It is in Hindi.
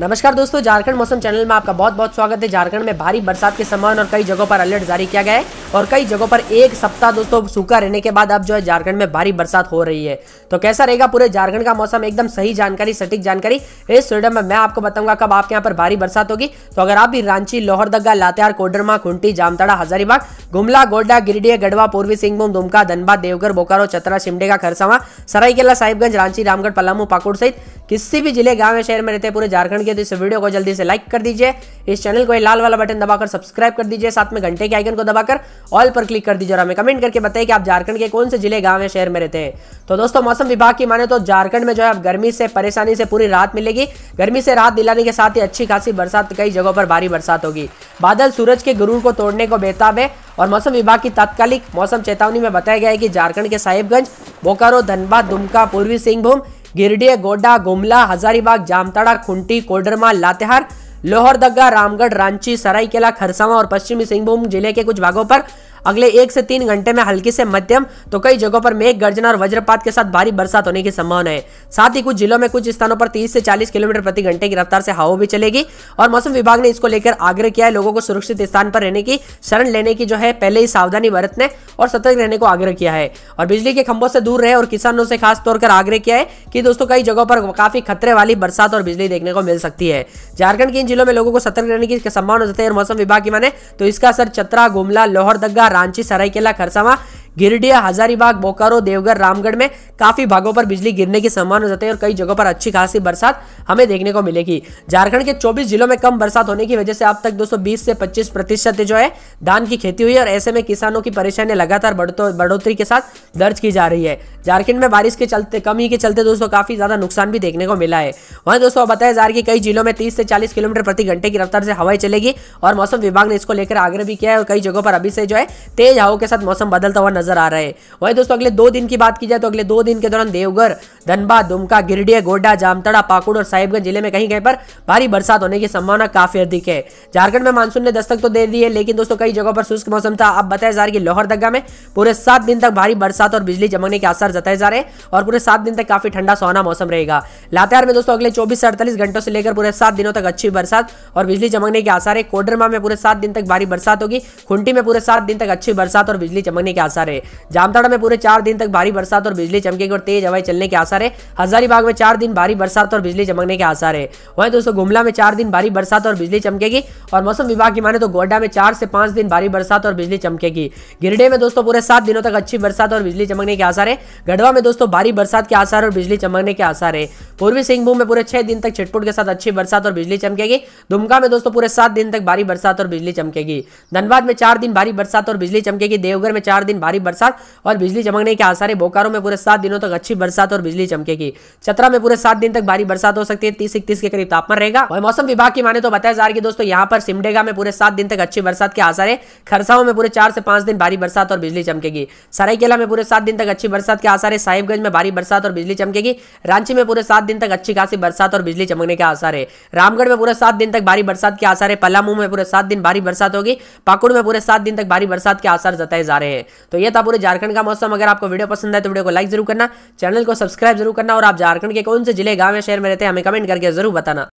नमस्कार दोस्तों झारखंड मौसम चैनल में आपका बहुत बहुत स्वागत है झारखंड में भारी बरसात के समान और कई जगहों पर अलर्ट जारी किया गया है और कई जगहों पर एक सप्ताह दोस्तों सूखा रहने के बाद अब जो है झारखंड में भारी बरसात हो रही है तो कैसा रहेगा पूरे झारखंड का मौसम एकदम सही जानकारी सटीक जानकारी इस वीडियो में मैं आपको बताऊंगा कब आपके यहाँ पर भारी बरसात होगी तो अगर आप भी रांची लोहरदगा लातेहार कोडरमा खुंटी जामताड़ा हजारीबाग गुमला गोड्डा गिरिडीह गढ़वा पूर्वी सिंहभूम दुमका धनबाद देवघर बोकारो चतरा शिमडेगा खरसावा सरायकेला साहिबगंज रांची रामगढ़ पलामू पाकुड़ सहित किसी भी जिले गांव या शहर में रहते हैं पूरे झारखंड के तो इस वीडियो को जल्दी से लाइक कर दीजिए इस चैनल को लाल वाला बटन दबाकर सब्सक्राइब कर दीजिए साथ में घंटे के आइकन को दबाकर ऑल पर क्लिक कर दीजिए और हमें कमेंट करके बताइए कि आप झारखंड के कौन से जिले गांव या शहर में रहते हैं तो दोस्तों मौसम विभाग की माने तो झारखंड में जो है गर्मी से परेशानी से पूरी राहत मिलेगी गर्मी से राहत दिलाने के साथ ही अच्छी खासी बरसात कई जगहों पर भारी बरसात होगी बादल सूरज के गुरूर को तोड़ने को बेताब है और मौसम विभाग की तात्कालिक मौसम चेतावनी में बताया गया है कि झारखंड के साहिबगंज बोकारो धनबाद दुमका पूर्वी सिंहभूम गिरडीह गोड्डा गुमला हजारीबाग जामताड़ा खुंटी कोडरमा लातेहार लोहरदगा रामगढ़ रांची सरायकेला खरसावा और पश्चिमी सिंहभूम जिले के कुछ भागों पर अगले एक से तीन घंटे में हल्की से मध्यम तो कई जगहों पर मेघ गर्जना और वज्रपात के साथ भारी बरसात होने की संभावना है साथ ही कुछ जिलों में कुछ स्थानों पर तीस से चालीस किलोमीटर प्रति घंटे की रफ्तार से हवा भी चलेगी और मौसम विभाग ने इसको लेकर आग्रह किया है लोगों को सुरक्षित स्थान पर रहने की शरण लेने की जो है पहले ही सावधानी बरतने और सतर्क रहने को आग्रह किया है और बिजली के खंभों से दूर रहे और किसानों से खास तौर पर आग्रह किया है कि दोस्तों कई जगहों पर काफी खतरे वाली बरसात और बिजली देखने को मिल सकती है झारखंड के इन जिलों में लोगों को सतर्क रहने की संभावना जताई और मौसम विभाग की माने तो इसका असर चतरा गुमला लोहरदग्गा आणची सराई केला खर्चावा गिरडिया हजारीबाग बोकारो देवघर रामगढ़ में काफी भागों पर बिजली गिरने की संभावना जताई है और कई जगहों पर अच्छी खासी बरसात हमें देखने को मिलेगी झारखंड के चौबीस जिलों में कम बरसात होने की वजह से अब तक दो से पच्चीस प्रतिशत जो है धान की खेती हुई है और ऐसे में किसानों की परेशानी लगातार बढ़ोतरी के साथ दर्ज की जा रही है झारखंड में बारिश के चलते कम के चलते दोस्तों काफी ज्यादा नुकसान भी देखने को मिला है वहीं दोस्तों बताया जा रहा है कि कई जिलों में तीस से चालीस किलोमीटर प्रति घंटे की रफ्तार से हवाएं चलेगी और मौसम विभाग ने इसको लेकर आग्रह भी किया है और कई जगहों पर अभी से जो है तेज हवाओं के साथ मौसम बदलता हुआ नजर नजर आ रहे हैं वही दोस्तों अगले दो दिन की बात की जाए तो अगले दो दिन के दौरान देवघर धनबाद दुमका गिरडिया गोड्डा जामतड़ा पाकुड़ और साहिबगंज जिले में कहीं कहीं पर भारी बरसात होने की संभावना काफी अधिक है झारखंड में मानसून ने दस्तक तो दे दी है लेकिन दोस्तों कई जगहों पर शुष्क मौसम था अब बताया जा रहा है कि लोहरदगा में पूरे सात दिन तक भारी बरसात और बिजली चमकने के आसार जताए जा रहे हैं और पूरे सात दिन तक काफी ठंडा सोना मौसम रहेगा लातेहार में दोस्तों अगले चौबीस से अड़तालीस घंटों से लेकर पूरे सात दिनों तक अच्छी बरसात और बिजली चमकने के आसार है कोडरमा में पूरे सात दिन तक भारी बरसात होगी खुंटी में पूरे सात दिन तक अच्छी बरसात और बिजली चमकने के आसार आसार है जामताड़ा में पूरे चार दिन तक भारी बरसात और बिजली चमकेगी और तेज हवाएं चलने के आसार है हजारीबाग में चार दिन भारी बरसात और बिजली चमकने के आसार है वहीं दोस्तों गुमला में चार दिन भारी बरसात और बिजली चमकेगी और मौसम विभाग की माने तो गोड्डा में चार से पांच दिन भारी बरसात और बिजली चमकेगी गिरडे में दोस्तों पूरे सात दिनों तक अच्छी बरसात और बिजली चमकने के आसार है गढ़वा में दोस्तों भारी बरसात के आसार और बिजली चमकने के आसार है पूर्वी सिंहभूम में पूरे छह दिन तक छिटपुट के साथ अच्छी बरसात और बिजली चमकेगी दुमका में दोस्तों पूरे सात दिन तक भारी बरसात और बिजली चमकेगी धनबाद में चार दिन भारी बरसात और बिजली चमकेगी देवघर में चार दिन भारी भारी बरसात और बिजली चमकने के आसार है बोकारो में पूरे सात दिनों तक अच्छी बरसात और बिजली चमकेगी चतरा में पूरे सात दिन तक भारी बरसात हो सकती है तीस इकतीस के करीब तापमान रहेगा और मौसम विभाग की माने तो बताया जा रही है दोस्तों यहाँ पर सिमडेगा में पूरे सात दिन तक अच्छी बरसात के आसार है खरसाओं में पूरे चार से पांच दिन भारी बरसात और बिजली चमकेगी सरायकेला में पूरे सात दिन तक अच्छी बरसात के आसार है साहिबगंज में भारी बरसात और बिजली चमकेगी रांची में पूरे सात दिन तक अच्छी खासी बरसात और बिजली चमकने के आसार है रामगढ़ में पूरे सात दिन तक भारी बरसात के आसार है पलामू में पूरे सात दिन भारी बरसात होगी पाकुड़ में पूरे सात दिन तक भारी बरसात के आसार जताए जा रहे हैं तो ये ये था पूरे झारखंड का मौसम अगर आपको वीडियो पसंद है तो वीडियो को लाइक जरूर करना चैनल को सब्सक्राइब जरूर करना और आप झारखंड के कौन से जिले गांव या शहर में रहते हैं हमें कमेंट करके जरूर बताना